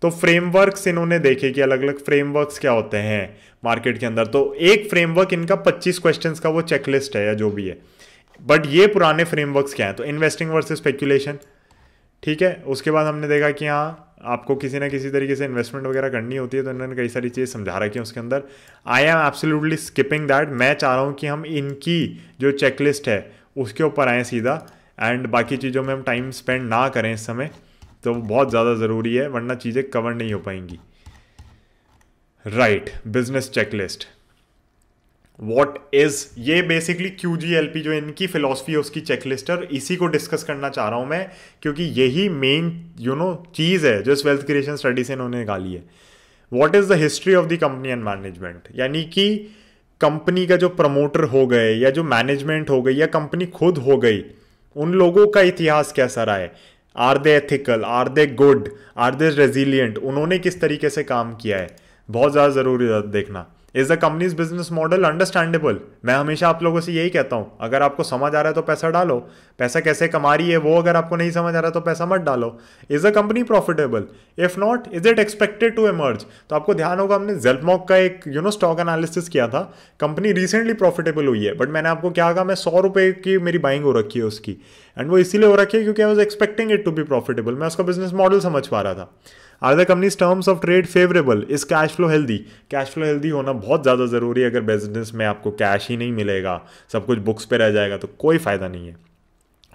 Speaker 1: तो फ्रेमवर्क्स इन्होंने देखे कि अलग अलग फ्रेमवर्क्स क्या होते हैं मार्केट के अंदर तो एक फ्रेमवर्क इनका 25 क्वेश्चंस का वो चेकलिस्ट है या जो भी है बट ये पुराने फ्रेमवर्क्स क्या हैं तो इन्वेस्टिंग वर्सेस स्पेकुलेशन ठीक है उसके बाद हमने देखा कि हाँ आपको किसी ना किसी तरीके से इन्वेस्टमेंट वगैरह करनी होती है तो इन्होंने कई सारी चीज़ें समझा रखी हैं उसके अंदर I am absolutely skipping that मैं चाह रहा हूँ कि हम इनकी जो चेकलिस्ट है उसके ऊपर आएँ सीधा एंड बाकी चीज़ों में हम टाइम स्पेंड ना करें इस समय तो बहुत ज़्यादा ज़रूरी है वरना चीज़ें कवर नहीं हो पाएंगी right business checklist what is ये basically Q G L P जो इनकी फिलोसफी है उसकी चेकलिस्ट है और इसी को डिस्कस करना चाह रहा हूँ मैं क्योंकि यही मेन यू नो चीज़ है जो इस वेल्थ क्रिएशन स्टडी से इन्होंने निकाली है what is the history of the company and management यानी कि कंपनी का जो प्रमोटर हो गए या जो मैनेजमेंट हो गई या कंपनी खुद हो गई उन लोगों का इतिहास कैसा रहा है are they ethical are they good are they resilient उन्होंने किस तरीके से काम किया है बहुत ज़्यादा ज़रूरी देखना is the company's business model understandable मैं हमेशा आप लोगों से यही कहता हूँ अगर आपको समझ आ रहा है तो पैसा डालो पैसा कैसे कमा रही है वो अगर आपको नहीं समझ आ रहा है तो पैसा मत डालो is the company profitable if not is it expected to emerge तो आपको ध्यान होगा हमने जेल्फमॉक का एक यू नो स्टॉक एनालिसिस किया था कंपनी रिसेंटली प्रॉफिटेबल हुई है बट मैंने आपको क्या कहा मैं सौ रुपये की मेरी बाइंग हो रखी है उसकी एंड वो इसीलिए हो रखी है क्योंकि I was expecting it to be profitable मैं उसका बिजनेस मॉडल समझ पा रहा था are the company's terms of trade favourable is cash flow healthy cash flow healthy होना बहुत ज़्यादा ज़रूरी है अगर बिजनेस में आपको कैश ही नहीं मिलेगा सब कुछ बुक्स पे रह जाएगा तो कोई फ़ायदा नहीं है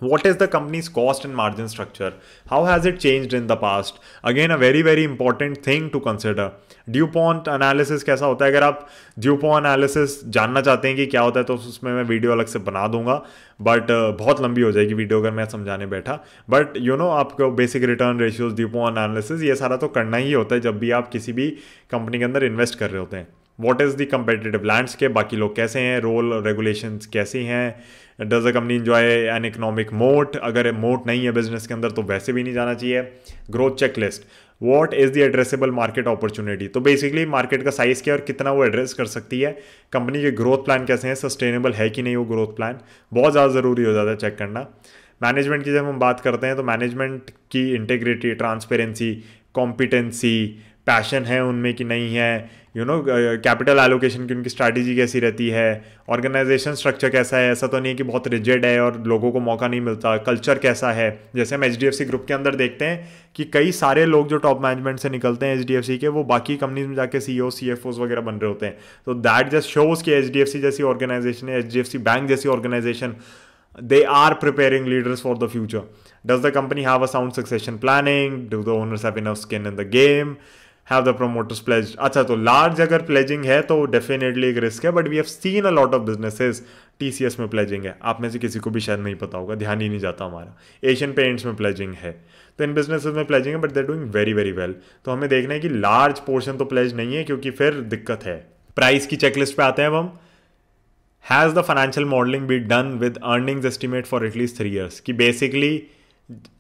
Speaker 1: what is the company's cost and margin structure how has it changed in the past again a very very important thing to consider DuPont analysis कैसा होता है अगर आप ड्यूपॉन एनालिसिस जानना चाहते हैं कि क्या होता है तो उसमें मैं वीडियो अलग से बना दूंगा बट uh, बहुत लंबी हो जाएगी वीडियो अगर मैं समझाने बैठा बट यू नो आपको basic return ratios DuPont analysis ये सारा तो करना ही होता है जब भी आप किसी भी कंपनी के अंदर इन्वेस्ट कर रहे होते हैं what is the competitive landscape बाकी लोग कैसे हैं रोल रेगुलेशन कैसी हैं does a company enjoy an economic moat अगर मोट नहीं है बिजनेस के अंदर तो वैसे भी नहीं जाना चाहिए growth check list what is the addressable market opportunity तो बेसिकली मार्केट का साइज़ क्या है और कितना वो एड्रेस कर सकती है कंपनी के ग्रोथ प्लान कैसे हैं सस्टेनेबल है कि नहीं वो ग्रोथ प्लान बहुत ज़्यादा ज़रूरी हो जाता है चेक करना मैनेजमेंट की जब हम बात करते हैं तो मैनेजमेंट की इंटेग्रिटी ट्रांसपेरेंसी कॉम्पिटेंसी पैशन है उनमें कि नहीं है यू नो कैपिटल एलोकेशन की उनकी स्ट्रैटेजी कैसी रहती है ऑर्गेनाइजेशन स्ट्रक्चर कैसा है ऐसा तो नहीं है कि बहुत रिजिड है और लोगों को मौका नहीं मिलता कल्चर कैसा है जैसे हम एच ग्रुप के अंदर देखते हैं कि कई सारे लोग जो टॉप मैनेजमेंट से निकलते हैं एच के वो बाकी कंपनीज में जाके सी ओ e वगैरह बन रहे होते हैं तो दैट जस्ट शोज कि एच जैसी ऑर्गेनाइजेशन है एच बैंक जैसी organisation they are preparing leaders for the future does the company have a sound succession planning do the owners have enough have the promoters pledge अच्छा तो लार्ज अगर प्लेजिंग है तो डेफिनेटली एक रिस्क है but we have seen a lot of businesses TCS में प्लेजिंग है आप में से किसी को भी शायद नहीं पता होगा ध्यान ही नहीं जाता हमारा एशियन पेंट्स में प्लेजिंग है तो इन बिजनेसेस में प्लेजिंग है but they're doing very very well तो हमें देखना है कि लार्ज पोर्शन तो प्लेज नहीं है क्योंकि फिर दिक्कत है प्राइस की चेकलिस्ट पे आते हैं अब हम has the financial modelling be done with earnings estimate for at least three years कि बेसिकली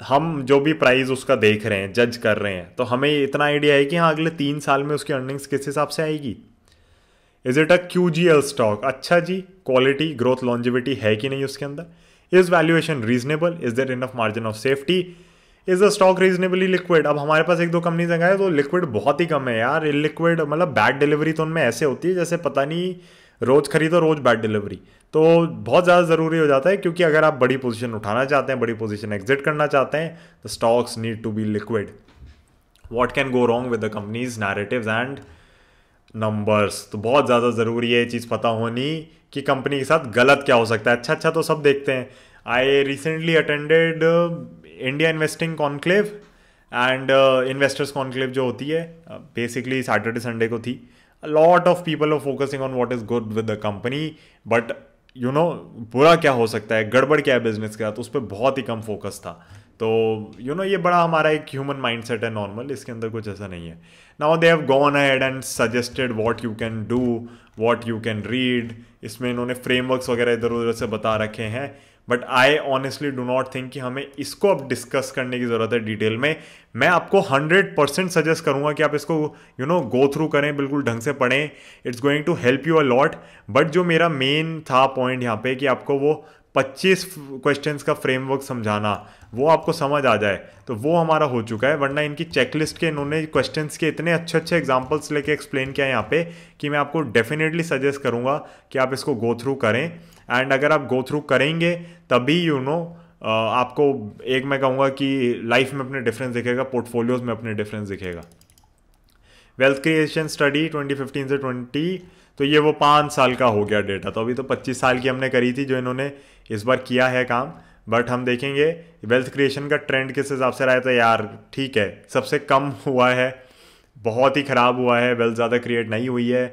Speaker 1: हम जो भी प्राइस उसका देख रहे हैं जज कर रहे हैं तो हमें इतना आइडिया है कि हाँ अगले तीन साल में उसकी अर्निंग्स किस हिसाब से आएगी is it a Q G L stock अच्छा जी क्वालिटी ग्रोथ लॉन्जिविटी है कि नहीं उसके अंदर is valuation reasonable is there enough margin of safety is the stock reasonably liquid अब हमारे पास एक दो जगह है तो लिक्विड बहुत ही कम है यार लिक्विड मतलब बैड डिलीवरी तो उनमें ऐसे होती है जैसे पता नहीं रोज खरीदो रोज बैड डिलीवरी तो बहुत ज़्यादा ज़रूरी हो जाता है क्योंकि अगर आप बड़ी पोजीशन उठाना चाहते हैं बड़ी पोजीशन एग्जिट करना चाहते हैं the stocks need to be liquid what can go wrong with the company's narrative and numbers तो बहुत ज़्यादा ज़रूरी है ये चीज़ पता होनी कि कंपनी के साथ गलत क्या हो सकता है अच्छा अच्छा तो सब देखते हैं I recently attended India investing conclave and investors conclave जो होती है बेसिकली सैटरडे संडे को थी lot of people are focusing on what is good with the company but you know बुरा क्या हो सकता है गड़बड़ क्या है बिजनेस के साथ उस पर बहुत ही कम फोकस था तो यू you नो know, ये बड़ा हमारा एक ह्यूमन माइंड सेट है नॉर्मल इसके अंदर कुछ ऐसा नहीं है now they have gone ahead and suggested what you can do what you can read इसमें इन्होंने फ्रेमवर्क्स वगैरह इधर उधर से बता रखे हैं but I honestly do not think कि हमें इसको अब डिस्कस करने की ज़रूरत है डिटेल में मैं आपको हंड्रेड परसेंट सजेस्ट करूँगा कि आप इसको यू नो गो थ्रू करें बिल्कुल ढंग से पढ़ें it's going to help you a lot but जो मेरा मेन था पॉइंट यहाँ पे कि आपको वो 25 क्वेश्चन का फ्रेमवर्क समझाना वो आपको समझ आ जाए तो वो हमारा हो चुका है वरना इनकी चेकलिस्ट के इन्होंने क्वेश्चन के इतने अच्छे अच्छे एग्जाम्पल्स लेके एक्सप्लेन किया है यहाँ पे कि मैं आपको डेफिनेटली सजेस्ट करूँगा कि आप इसको गो थ्रू करें एंड अगर आप गो थ्रू करेंगे तभी यू you नो know, आपको एक मैं कहूँगा कि लाइफ में अपने डिफरेंस दिखेगा पोर्टफोलियोज में अपने डिफरेंस दिखेगा वेल्थ क्रिएशन स्टडी 2015 से 20 तो ये वो पाँच साल का हो गया डेटा तो अभी तो 25 साल की हमने करी थी जो इन्होंने इस बार किया है काम बट हम देखेंगे वेल्थ क्रिएशन का ट्रेंड किस हिसाब से रहा है तो यार ठीक है सबसे कम हुआ है बहुत ही ख़राब हुआ है वेल्थ ज़्यादा क्रिएट नहीं हुई है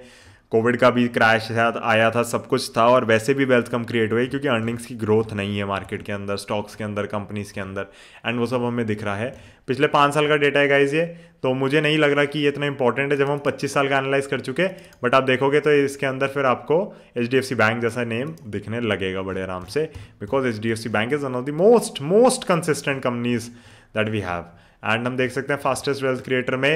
Speaker 1: कोविड का भी क्रैश आया था सब कुछ था और वैसे भी वेल्थ कम क्रिएट हुई क्योंकि अर्निंग्स की ग्रोथ नहीं है मार्केट के अंदर स्टॉक्स के अंदर कंपनीज के अंदर एंड वो सब हमें दिख रहा है पिछले पाँच साल का डेटा है गाइज ये तो मुझे नहीं लग रहा कि ये इतना इंपॉर्टेंट है जब हम पच्चीस साल का एनालाइज कर चुके बट आप देखोगे तो इसके अंदर फिर आपको एच बैंक जैसा नेम दिखने लगेगा बड़े आराम से because H bank is one of the most most consistent companies that we have and हम देख सकते हैं फास्टेस्ट वेल्थ क्रिएटर में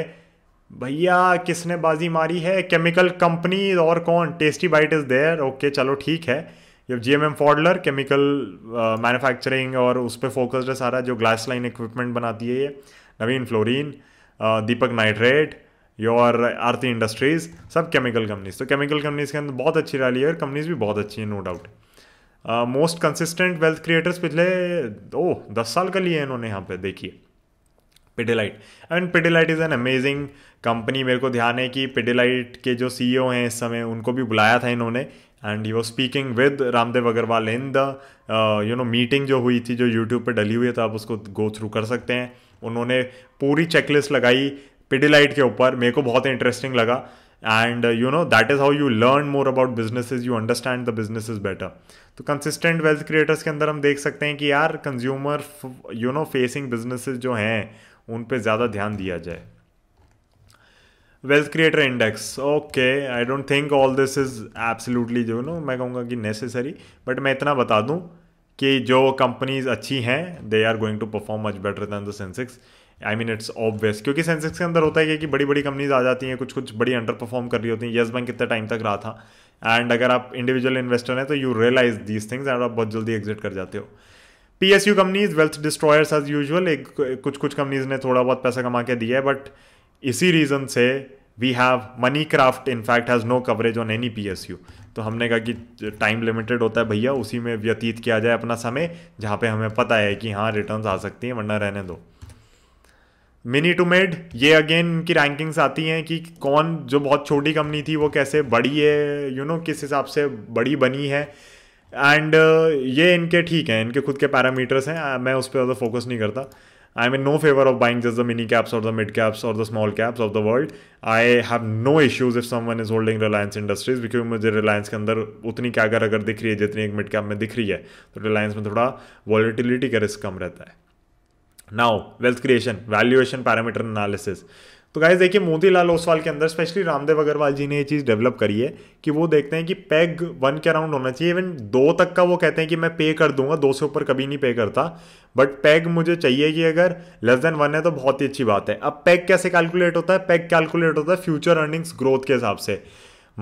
Speaker 1: भैया किसने बाजी मारी है केमिकल कंपनी और कौन tasty bite is there okay चलो ठीक है जब G M M Pfaudler chemical manufacturing और उस पर फोकस्ड है सारा जो ग्लास लाइन इक्विपमेंट बनाती है ये Navin fluorine uh, Deepak nitrite your Aarti industries सब केमिकल कंपनीज तो केमिकल कंपनीज के अंदर बहुत अच्छी रैली है और कंपनीज भी बहुत अच्छी है no doubt most consistent wealth creators पिछले ओ oh, दस साल का लिए इन्होंने यहाँ पे देखिए Pidilite I mean Pidilite is an amazing company मेरे को ध्यान है कि पिडिलाइट के जो सी e हैं इस समय उनको भी बुलाया था इन्होंने and you was speaking with Ramdev Agrawal in the you know meeting जो हुई थी जो यूट्यूब पर डली हुई है तो आप उसको गो थ्रू कर सकते हैं उन्होंने पूरी चेकलिस्ट लगाई पिडिलाइट के ऊपर मेरे को बहुत इंटरेस्टिंग लगा and you know that is how you learn more about businesses you understand the business is better तो कंसिस्टेंट वेल्थ क्रिएटर्स के अंदर हम देख सकते हैं कि यार consumer you know facing businesses जो हैं उन पर ज़्यादा ध्यान दिया जाए wealth creator index okay I don't think all this is absolutely जो नो मैं कहूँगा कि नेसेसरी बट मैं इतना बता दूँ कि जो कंपनीज अच्छी हैं they are going to perform much better than the Sensex I mean it's obvious क्योंकि सेंसेक्स के अंदर होता है कि बड़ी बड़ी कंपनीज आ जाती हैं कुछ कुछ बड़ी अंडर परफॉर्म कर रही होती हैं येस बैंक कितना टाइम तक रहा था एंड अगर आप इंडिविजुअल इन्वेस्टर हैं तो you realise these things and आप बहुत जल्दी एग्जिट कर जाते हो P S U companies wealth destroyers as usual एक कुछ कुछ कंपनीज ने थोड़ा बहुत पैसा कमा के दिया है बट इसी रीज़न से we have money craft in fact has no coverage on any P S U तो हमने कहा कि टाइम लिमिटेड होता है भैया उसी में व्यतीत किया जाए अपना समय जहाँ पे हमें पता है कि हाँ रिटर्न आ सकती हैं वरना रहने दो मिनी टू मेड ये अगेन इनकी रैंकिंग्स आती हैं कि कौन जो बहुत छोटी कंपनी थी वो कैसे बड़ी है यू you नो know, किस हिसाब से बड़ी बनी है एंड uh, ये इनके ठीक हैं इनके खुद के पैरामीटर्स हैं मैं उस पर ज़्यादा फोकस नहीं करता I am in no favour of buying just the mini caps और द मिड कैप्स और the small caps of the world I have no issues if some one is holding Reliance industries because मुझे रिलायंस के अंदर उतनी क्या अगर अगर दिख रही है जितनी एक मिड कैप में दिख रही है तो रिलायंस में थोड़ा वॉलिटिलिटी का रिस्क कम रहता है now wealth creation valuation parameter analysis तो गाइज देखिए मोतीलाल ओसवाल के अंदर स्पेशली रामदेव अग्रवाल जी ने ये चीज़ डेवलप करी है कि वो देखते हैं कि पैग वन के अराउंड होना चाहिए इवन दो तक का वो कहते हैं कि मैं पे कर दूंगा दो से ऊपर कभी नहीं पे करता बट पैग मुझे चाहिए कि अगर लेस देन वन है तो बहुत ही अच्छी बात है अब पैग कैसे कैलकुलेट होता है पैग कैलकुलेट होता है फ्यूचर अर्निंग्स ग्रोथ के हिसाब से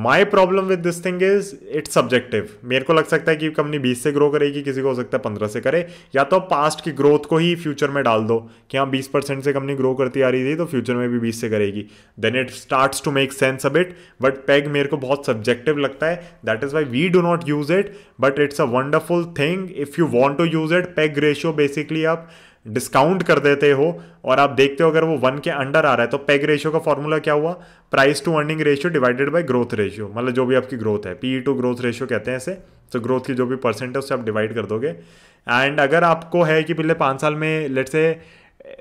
Speaker 1: my problem with this thing is it's subjective मेरे को लग सकता है कि कंपनी 20 से ग्रो करेगी किसी को हो सकता है 15 से करे या तो पास्ट की ग्रोथ को ही फ्यूचर में डाल दो कि हाँ बीस परसेंट से कंपनी ग्रो करती आ रही थी तो फ्यूचर में भी 20 से करेगी then it starts to make sense अब इट बट पैग मेरे को बहुत सब्जेक्टिव लगता है that is why we do not use it but it's a wonderful thing if you want to use it PEG ratio basically आप डिस्काउंट कर देते हो और आप देखते हो अगर वो वन के अंडर आ रहा है तो पेग रेशियो का फॉर्मूला क्या हुआ price to earning ratio divided by growth ratio मतलब जो भी आपकी ग्रोथ है पी टू ग्रोथ रेशियो कहते हैं इसे तो ग्रोथ की जो भी परसेंट है उससे आप डिवाइड कर दोगे एंड अगर आपको है कि पिछले पाँच साल में लेट से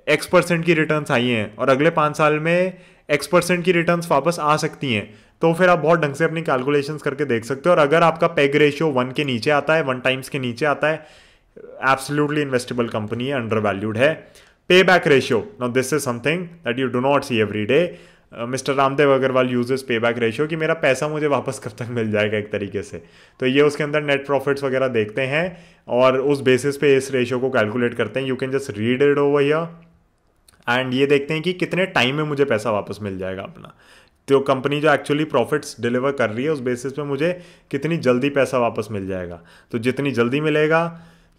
Speaker 1: एक्स परसेंट की रिटर्न आई हैं और अगले पाँच साल में एक्स परसेंट की रिटर्न वापस आ सकती हैं तो फिर आप बहुत ढंग से अपनी कैलकुलेशंस करके देख सकते हो और अगर आपका पेग रेशियो वन के नीचे आता है वन टाइम्स के नीचे आता है इन्वेस्टेबल कंपनी है अंडर वैल्यूड है payback ratio now this is something that you do not see every day mister Ramdev Agrawal uses payback ratio कि मेरा पैसा मुझे वापस कब तक मिल जाएगा एक तरीके से तो ये उसके अंदर नेट प्रॉफिट्स वगैरह देखते हैं और उस बेसिस पे इस रेशियो को कैलकुलेट करते हैं you can just read it over here and ये देखते हैं कि कितने टाइम में मुझे पैसा वापस मिल जाएगा अपना तो कंपनी जो एक्चुअली प्रॉफिट्स डिलीवर कर रही है उस बेसिस पे मुझे कितनी जल्दी पैसा वापस मिल जाएगा तो जितनी जल्दी मिलेगा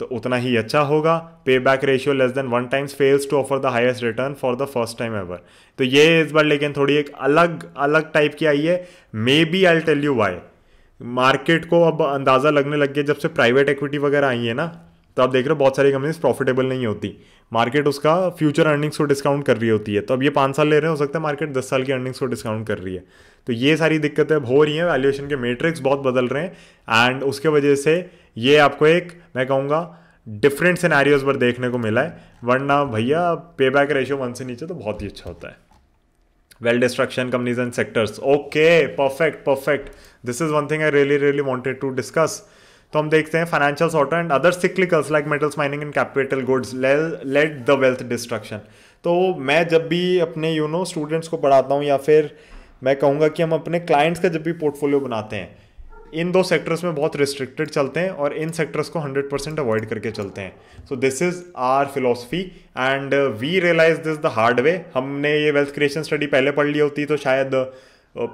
Speaker 1: तो उतना ही अच्छा होगा payback ratio less than one times fails to offer the highest return for the first time ever तो ये इस बार लेकिन थोड़ी एक अलग अलग टाइप की आई है maybe I tell you why market को अब अंदाज़ा लगने लग गया जब से प्राइवेट इक्विटी वगैरह आई है ना तो आप देख रहे हो बहुत सारी कंपनीज प्रॉफिटेबल नहीं होती मार्केट उसका फ्यूचर अर्निंग्स को डिस्काउंट कर रही होती है तो अब ये पाँच साल ले रहे हैं हो सकता है मार्केट दस साल की अर्निंग्स को डिस्काउंट कर रही है तो ये सारी दिक्कतें अब हो रही हैं वैल्यूएशन के मेट्रिक्स बहुत बदल रहे हैं एंड उसके वजह से ये आपको एक मैं कहूँगा डिफरेंट सिनेरियोज पर देखने को मिला है वरना भैया पे बैक रेशियो वन से नीचे तो बहुत ही अच्छा होता है wealth destruction companies and sectors okay perfect perfect this is one thing I really really wanted to discuss तो हम देखते हैं financial sector and other cyclicals like metals mining and capital goods led the wealth destruction तो मैं जब भी अपने यू नो स्टूडेंट्स को पढ़ाता हूँ या फिर मैं कहूँगा कि हम अपने क्लाइंट्स का जब भी पोर्टफोलियो बनाते हैं इन दो सेक्टर्स में बहुत रिस्ट्रिक्टेड चलते हैं और इन सेक्टर्स को 100 परसेंट अवॉइड करके चलते हैं so this is our philosophy and we realise this the hard way हमने ये वेल्थ क्रिएशन स्टडी पहले पढ़ ली होती तो शायद uh,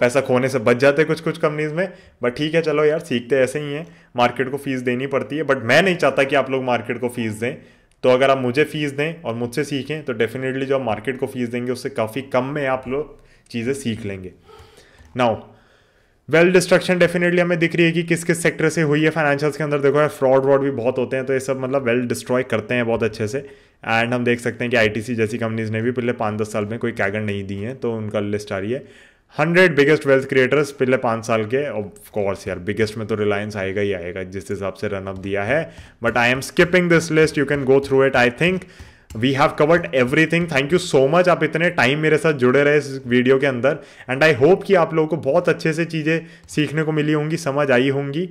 Speaker 1: पैसा खोने से बच जाते कुछ कुछ कंपनीज में बट ठीक है चलो यार सीखते ऐसे ही हैं मार्केट को फीस देनी पड़ती है बट मैं नहीं चाहता कि आप लोग मार्केट को फीस दें तो अगर आप मुझे फीस दें और मुझसे सीखें तो डेफिनेटली जो आप मार्केट को फीस देंगे उससे काफ़ी कम में आप लोग चीज़ें सीख लेंगे नाउ वेल डिस्ट्रक्शन डेफिनेटली हमें दिख रही है कि किस किस सेक्टर से हुई है फाइनेंशियल्स के अंदर देखो यार फ्रॉड व्रॉड भी बहुत होते हैं तो ये सब मतलब वेल डिस्ट्रॉय करते हैं बहुत अच्छे से एंड हम देख सकते हैं कि आई जैसी कंपनीज ने भी पिछले पाँच दस साल में कोई कैगर नहीं दी है तो उनका लिस्ट आ रही है हंड्रेड बिगेस्ट वेल्थ क्रिएटर्स पिछले पाँच साल के ऑफकोर्स यार बिगेस्ट में तो रिलायंस आएगा ही आएगा जिस हिसाब से रनअप दिया है but I am skipping this list you can go through it I think we have covered thing thank you so much आप इतने टाइम मेरे साथ जुड़े रहे इस वीडियो के अंदर एंड आई होप कि आप लोगों को बहुत अच्छे से चीज़ें सीखने को मिली होंगी समझ आई होंगी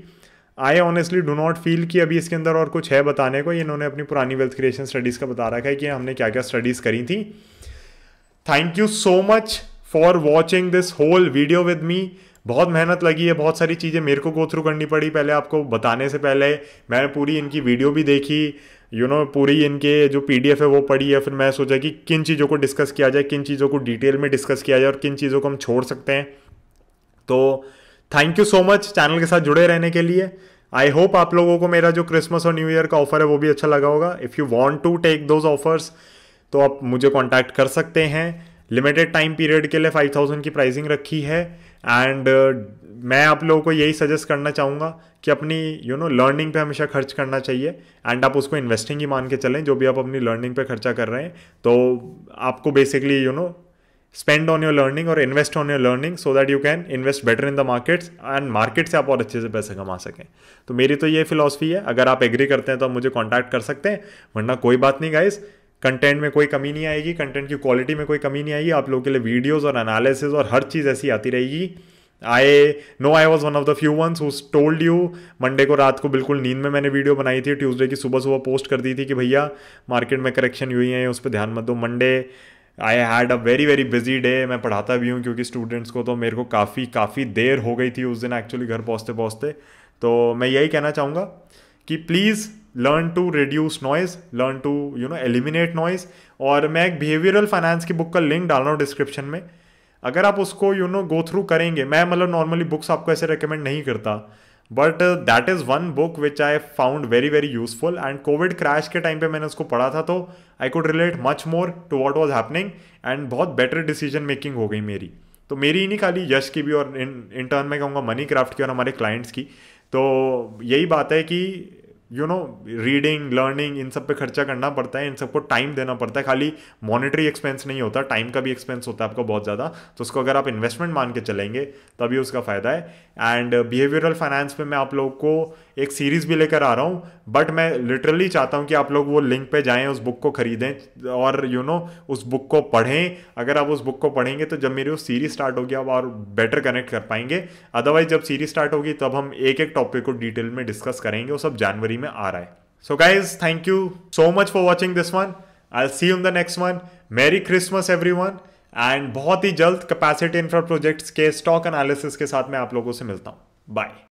Speaker 1: I honestly do not feel कि अभी इसके अंदर और कुछ है बताने को इन्होंने अपनी पुरानी वेल्थ क्रिएशन स्टडीज़ का बता रखा है कि हमने क्या क्या स्टडीज़ करी थी thank you so much for watching this whole video with me बहुत मेहनत लगी है बहुत सारी चीज़ें मेरे को गो थ्रू करनी पड़ी पहले आपको बताने से पहले मैंने पूरी इनकी वीडियो भी देखी यू नो पूरी इनके जो पी है वो पढ़ी है फिर मैं सोचा कि किन चीज़ों को डिस्कस किया जाए किन चीज़ों को डिटेल में डिस्कस किया जाए और किन चीज़ों को हम छोड़ सकते हैं तो thank you so much channel के साथ जुड़े रहने के लिए आई होप आप लोगों को मेरा जो क्रिसमस और न्यू ईयर का ऑफर है वो भी अच्छा लगा होगा if you want to take those offers तो आप मुझे कॉन्टैक्ट कर सकते हैं लिमिटेड टाइम पीरियड के लिए फाइव थाउजेंड की प्राइसिंग रखी है एंड मैं आप लोगों को यही सजेस्ट करना चाहूँगा कि अपनी यू नो लर्निंग पे हमेशा खर्च करना चाहिए एंड आप उसको इन्वेस्टिंग ही मान के चलें जो भी आप अपनी लर्निंग पे खर्चा कर रहे हैं तो आपको basically you know spend on your learning और invest on your learning so that you can invest better in the markets and market से आप और अच्छे से पैसे कमा सकें तो मेरी तो ये फिलोसफी है अगर आप एग्री करते हैं तो आप मुझे कॉन्टैक्ट कर सकते हैं वरना कोई बात नहीं गाइज़ कंटेंट में कोई कमी नहीं आएगी कंटेंट की क्वालिटी में कोई कमी नहीं आएगी आप लोगों के लिए वीडियोज़ और एनालिसिस और हर चीज़ ऐसी आती रहेगी I know I was one of the few ones who told you Monday को रात को बिल्कुल नींद में मैंने वीडियो बनाई थी ट्यूजडे की सुबह सुबह पोस्ट कर दी थी कि भैया मार्केट में करेक्शन हुई है उस पर ध्यान मत दो Monday I had a very very busy day मैं पढ़ाता भी हूँ क्योंकि स्टूडेंट्स को तो मेरे को काफ़ी काफ़ी देर हो गई थी उस दिन एक्चुअली घर पहुँचते पहुँचते तो मैं यही कहना चाहूँगा कि please learn to reduce noise learn to you know eliminate noise और मैं एक बिहेवियरल फाइनेंस की बुक का लिंक डाल रहा हूँ डिस्क्रिप्शन में अगर आप उसको यू नो गो थ्रू करेंगे मैं मतलब नॉर्मली बुक्स आपको ऐसे रिकमेंड नहीं करता but that is one book which I found very very useful and COVID crash के टाइम पे मैंने उसको पढ़ा था तो I could relate much more to what was happening and बहुत बेटर डिसीजन मेकिंग हो गई मेरी तो मेरी ही नहीं खाली यश की भी और इन इन टर्न कहूँगा मनी क्राफ्ट की और हमारे क्लाइंट्स की तो यही बात है कि यू नो रीडिंग लर्निंग इन सब पे खर्चा करना पड़ता है इन सबको टाइम देना पड़ता है खाली मॉनेटरी एक्सपेंस नहीं होता टाइम का भी एक्सपेंस होता है आपका बहुत ज़्यादा तो उसको अगर आप इन्वेस्टमेंट मान के चलेंगे तभी उसका फ़ायदा है एंड बिहेवियरल फाइनेंस में मैं आप लोग को एक सीरीज़ भी लेकर आ रहा हूँ बट मैं लिटरली चाहता हूँ कि आप लोग वो लिंक पे जाएं उस बुक को ख़रीदें और यू you नो know, उस बुक को पढ़ें अगर आप उस बुक को पढ़ेंगे तो जब मेरी वो सीरीज़ स्टार्ट होगी आप और बेटर कनेक्ट कर पाएंगे अदरवाइज जब सीरीज़ स्टार्ट होगी तब हम एक एक टॉपिक को डिटेल में डिस्कस करेंगे वो सब जनवरी में आ रहा है so guys thank you so much for watching this one I see in the next one merry Christmas everyone and बहुत ही जल्द कैपेसिटी इंफ्रा प्रोजेक्ट्स के स्टॉक एनालिसिस के साथ मैं आप लोगों से मिलता हूँ बाय